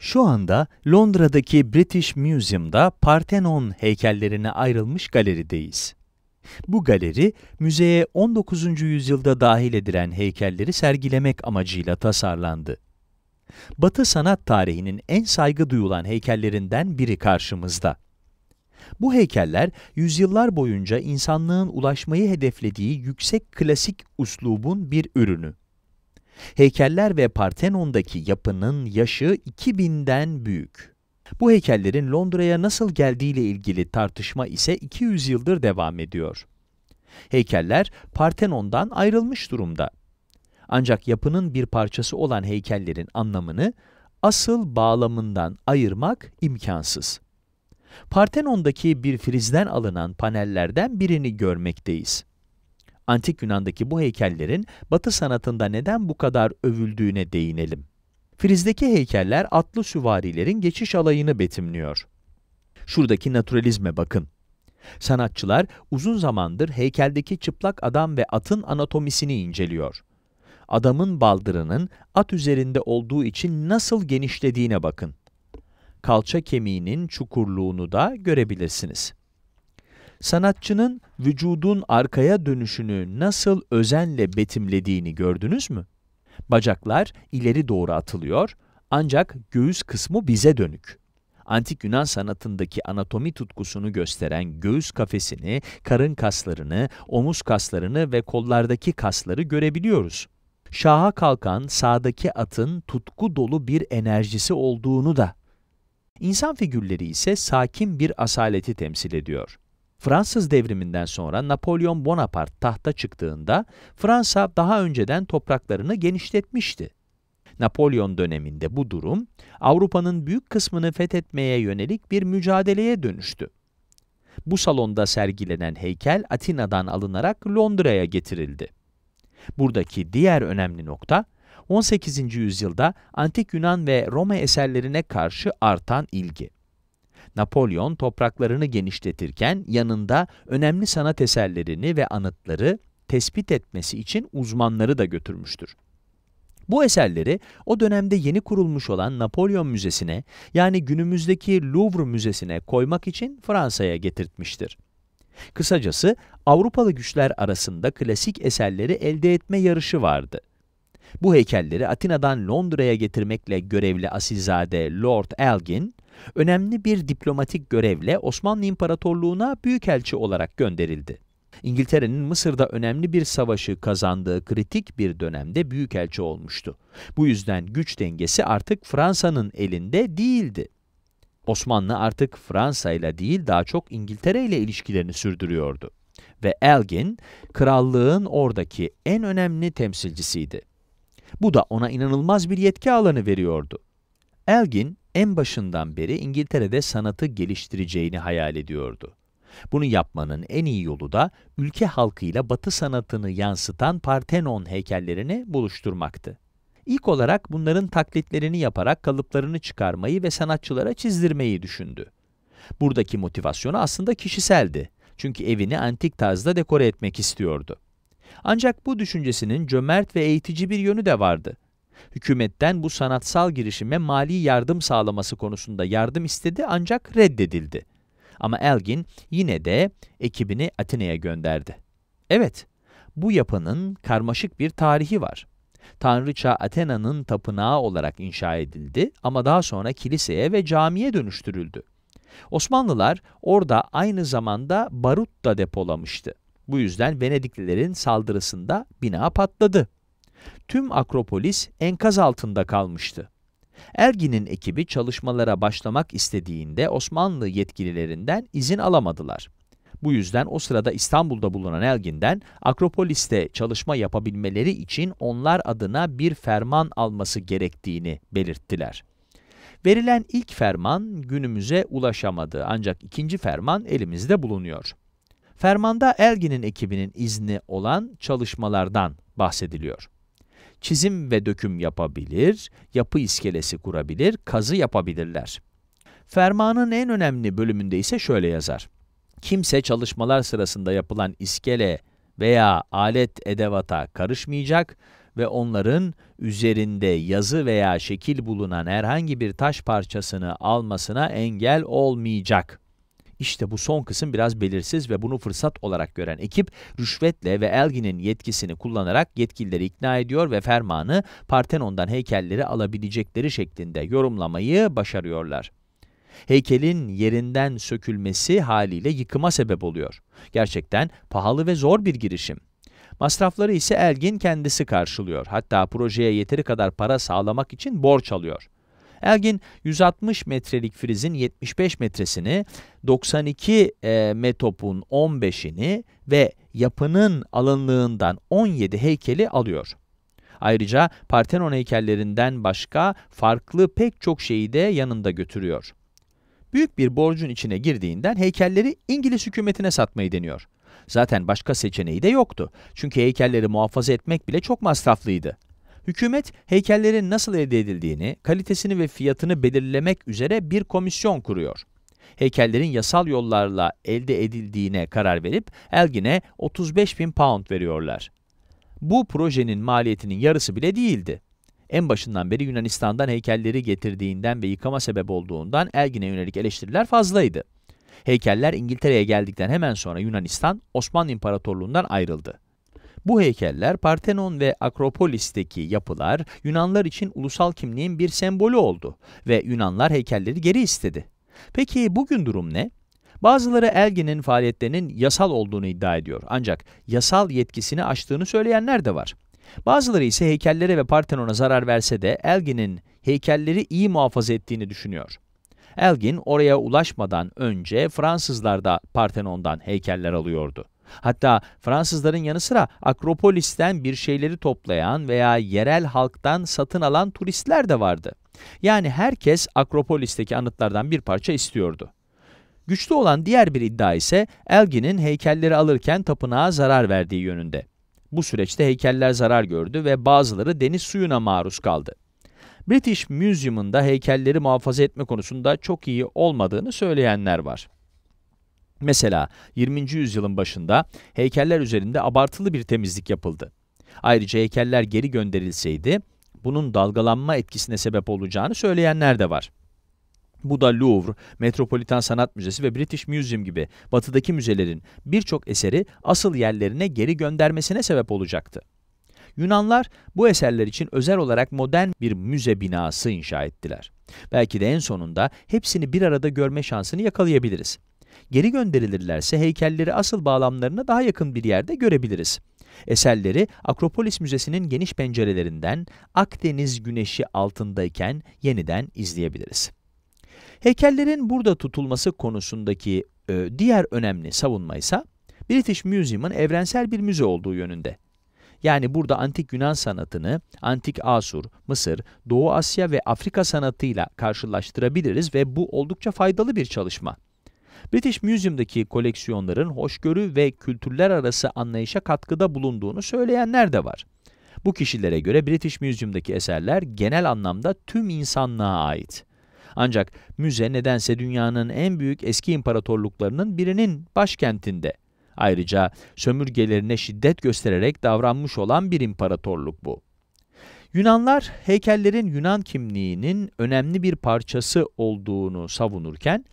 Şu anda Londra'daki British Museum'da Parthenon heykellerine ayrılmış galerideyiz. Bu galeri, müzeye 19. yüzyılda dahil edilen heykelleri sergilemek amacıyla tasarlandı. Batı sanat tarihinin en saygı duyulan heykellerinden biri karşımızda. Bu heykeller, yüzyıllar boyunca insanlığın ulaşmayı hedeflediği yüksek klasik uslubun bir ürünü. Heykeller ve Partenon'daki yapının yaşı 2000'den büyük. Bu heykellerin Londra'ya nasıl geldiğiyle ilgili tartışma ise 200 yıldır devam ediyor. Heykeller Partenon'dan ayrılmış durumda. Ancak yapının bir parçası olan heykellerin anlamını asıl bağlamından ayırmak imkansız. Partenon'daki bir frizden alınan panellerden birini görmekteyiz. Antik Yunan'daki bu heykellerin Batı sanatında neden bu kadar övüldüğüne değinelim. Frizdeki heykeller atlı süvarilerin geçiş alayını betimliyor. Şuradaki naturalizme bakın. Sanatçılar uzun zamandır heykeldeki çıplak adam ve atın anatomisini inceliyor. Adamın baldırının at üzerinde olduğu için nasıl genişlediğine bakın. Kalça kemiğinin çukurluğunu da görebilirsiniz. Sanatçının vücudun arkaya dönüşünü nasıl özenle betimlediğini gördünüz mü? Bacaklar ileri doğru atılıyor ancak göğüs kısmı bize dönük. Antik Yunan sanatındaki anatomi tutkusunu gösteren göğüs kafesini, karın kaslarını, omuz kaslarını ve kollardaki kasları görebiliyoruz. Şaha kalkan sağdaki atın tutku dolu bir enerjisi olduğunu da. İnsan figürleri ise sakin bir asaleti temsil ediyor. Fransız devriminden sonra Napolyon Bonaparte tahta çıktığında Fransa daha önceden topraklarını genişletmişti. Napolyon döneminde bu durum Avrupa'nın büyük kısmını fethetmeye yönelik bir mücadeleye dönüştü. Bu salonda sergilenen heykel Atina'dan alınarak Londra'ya getirildi. Buradaki diğer önemli nokta 18. yüzyılda antik Yunan ve Roma eserlerine karşı artan ilgi. Napolyon topraklarını genişletirken yanında önemli sanat eserlerini ve anıtları tespit etmesi için uzmanları da götürmüştür. Bu eserleri o dönemde yeni kurulmuş olan Napolyon Müzesi'ne yani günümüzdeki Louvre Müzesi'ne koymak için Fransa'ya getirtmiştir. Kısacası Avrupalı güçler arasında klasik eserleri elde etme yarışı vardı. Bu heykelleri Atina'dan Londra'ya getirmekle görevli asilzade Lord Elgin, önemli bir diplomatik görevle Osmanlı İmparatorluğu'na büyükelçi olarak gönderildi. İngiltere'nin Mısır'da önemli bir savaşı kazandığı kritik bir dönemde büyükelçi olmuştu. Bu yüzden güç dengesi artık Fransa'nın elinde değildi. Osmanlı artık Fransa ile değil daha çok İngiltere ile ilişkilerini sürdürüyordu. Ve Elgin, krallığın oradaki en önemli temsilcisiydi. Bu da ona inanılmaz bir yetki alanı veriyordu. Elgin, en başından beri İngiltere'de sanatı geliştireceğini hayal ediyordu. Bunu yapmanın en iyi yolu da ülke halkıyla batı sanatını yansıtan Partenon heykellerini buluşturmaktı. İlk olarak bunların taklitlerini yaparak kalıplarını çıkarmayı ve sanatçılara çizdirmeyi düşündü. Buradaki motivasyonu aslında kişiseldi. Çünkü evini antik tarzda dekore etmek istiyordu. Ancak bu düşüncesinin cömert ve eğitici bir yönü de vardı hükümetten bu sanatsal girişime mali yardım sağlaması konusunda yardım istedi ancak reddedildi. Ama Elgin yine de ekibini Atina'ya gönderdi. Evet, bu yapının karmaşık bir tarihi var. Tanrıça Athena'nın tapınağı olarak inşa edildi ama daha sonra kiliseye ve camiye dönüştürüldü. Osmanlılar orada aynı zamanda barut da depolamıştı. Bu yüzden Venediklilerin saldırısında bina patladı tüm Akropolis enkaz altında kalmıştı. Ergin'in ekibi çalışmalara başlamak istediğinde Osmanlı yetkililerinden izin alamadılar. Bu yüzden o sırada İstanbul'da bulunan Ergin'den Akropolis'te çalışma yapabilmeleri için onlar adına bir ferman alması gerektiğini belirttiler. Verilen ilk ferman günümüze ulaşamadı ancak ikinci ferman elimizde bulunuyor. Fermanda Ergin'in ekibinin izni olan çalışmalardan bahsediliyor çizim ve döküm yapabilir, yapı iskelesi kurabilir, kazı yapabilirler. Fermanın en önemli bölümünde ise şöyle yazar. Kimse çalışmalar sırasında yapılan iskele veya alet edevata karışmayacak ve onların üzerinde yazı veya şekil bulunan herhangi bir taş parçasını almasına engel olmayacak. İşte bu son kısım biraz belirsiz ve bunu fırsat olarak gören ekip rüşvetle ve Elgin'in yetkisini kullanarak yetkilileri ikna ediyor ve fermanı Partenon'dan heykelleri alabilecekleri şeklinde yorumlamayı başarıyorlar. Heykelin yerinden sökülmesi haliyle yıkıma sebep oluyor. Gerçekten pahalı ve zor bir girişim. Masrafları ise Elgin kendisi karşılıyor. Hatta projeye yeteri kadar para sağlamak için borç alıyor. Elgin 160 metrelik frizin 75 metresini, 92 e, metopun 15'ini ve yapının alınlığından 17 heykeli alıyor. Ayrıca Partenon heykellerinden başka farklı pek çok şeyi de yanında götürüyor. Büyük bir borcun içine girdiğinden heykelleri İngiliz hükümetine satmayı deniyor. Zaten başka seçeneği de yoktu. Çünkü heykelleri muhafaza etmek bile çok masraflıydı. Hükümet heykellerin nasıl elde edildiğini, kalitesini ve fiyatını belirlemek üzere bir komisyon kuruyor. Heykellerin yasal yollarla elde edildiğine karar verip Elgin'e 35 bin pound veriyorlar. Bu projenin maliyetinin yarısı bile değildi. En başından beri Yunanistan'dan heykelleri getirdiğinden ve yıkama sebep olduğundan Elgin'e yönelik eleştiriler fazlaydı. Heykeller İngiltere'ye geldikten hemen sonra Yunanistan, Osmanlı İmparatorluğundan ayrıldı. Bu heykeller Partenon ve Akropolis'teki yapılar Yunanlar için ulusal kimliğin bir sembolü oldu ve Yunanlar heykelleri geri istedi. Peki bugün durum ne? Bazıları Elgin'in faaliyetlerinin yasal olduğunu iddia ediyor ancak yasal yetkisini aştığını söyleyenler de var. Bazıları ise heykellere ve Partenon'a zarar verse de Elgin'in heykelleri iyi muhafaza ettiğini düşünüyor. Elgin oraya ulaşmadan önce Fransızlar da Partenon'dan heykeller alıyordu. Hatta Fransızların yanı sıra Akropolis'ten bir şeyleri toplayan veya yerel halktan satın alan turistler de vardı. Yani herkes Akropolis'teki anıtlardan bir parça istiyordu. Güçlü olan diğer bir iddia ise Elgin'in heykelleri alırken tapınağa zarar verdiği yönünde. Bu süreçte heykeller zarar gördü ve bazıları deniz suyuna maruz kaldı. British Museum'un da heykelleri muhafaza etme konusunda çok iyi olmadığını söyleyenler var. Mesela 20. yüzyılın başında heykeller üzerinde abartılı bir temizlik yapıldı. Ayrıca heykeller geri gönderilseydi bunun dalgalanma etkisine sebep olacağını söyleyenler de var. Bu da Louvre, Metropolitan Sanat Müzesi ve British Museum gibi batıdaki müzelerin birçok eseri asıl yerlerine geri göndermesine sebep olacaktı. Yunanlar bu eserler için özel olarak modern bir müze binası inşa ettiler. Belki de en sonunda hepsini bir arada görme şansını yakalayabiliriz geri gönderilirlerse heykelleri asıl bağlamlarına daha yakın bir yerde görebiliriz. Eserleri Akropolis Müzesi'nin geniş pencerelerinden Akdeniz güneşi altındayken yeniden izleyebiliriz. Heykellerin burada tutulması konusundaki e, diğer önemli savunma ise British Museum'un evrensel bir müze olduğu yönünde. Yani burada antik Yunan sanatını antik Asur, Mısır, Doğu Asya ve Afrika sanatıyla karşılaştırabiliriz ve bu oldukça faydalı bir çalışma. British Museum'daki koleksiyonların hoşgörü ve kültürler arası anlayışa katkıda bulunduğunu söyleyenler de var. Bu kişilere göre British Museum'daki eserler genel anlamda tüm insanlığa ait. Ancak müze nedense dünyanın en büyük eski imparatorluklarının birinin başkentinde. Ayrıca sömürgelerine şiddet göstererek davranmış olan bir imparatorluk bu. Yunanlar heykellerin Yunan kimliğinin önemli bir parçası olduğunu savunurken,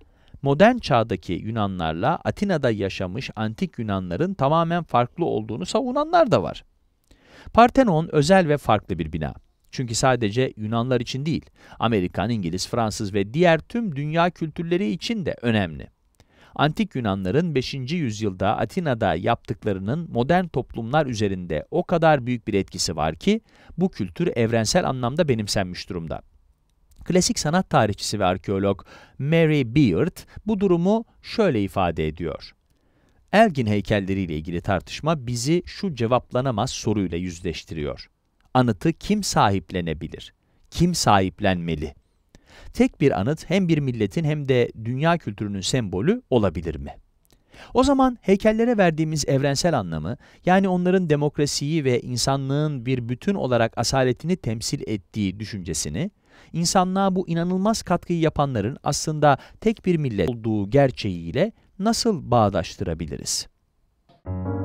modern çağdaki Yunanlarla Atina'da yaşamış antik Yunanların tamamen farklı olduğunu savunanlar da var. Partenon özel ve farklı bir bina. Çünkü sadece Yunanlar için değil, Amerikan, İngiliz, Fransız ve diğer tüm dünya kültürleri için de önemli. Antik Yunanların 5. yüzyılda Atina'da yaptıklarının modern toplumlar üzerinde o kadar büyük bir etkisi var ki bu kültür evrensel anlamda benimsenmiş durumda klasik sanat tarihçisi ve arkeolog Mary Beard bu durumu şöyle ifade ediyor. Elgin heykelleriyle ilgili tartışma bizi şu cevaplanamaz soruyla yüzleştiriyor. Anıtı kim sahiplenebilir? Kim sahiplenmeli? Tek bir anıt hem bir milletin hem de dünya kültürünün sembolü olabilir mi? O zaman heykellere verdiğimiz evrensel anlamı, yani onların demokrasiyi ve insanlığın bir bütün olarak asaletini temsil ettiği düşüncesini, İnsanlığa bu inanılmaz katkıyı yapanların aslında tek bir millet olduğu gerçeğiyle nasıl bağdaştırabiliriz? Müzik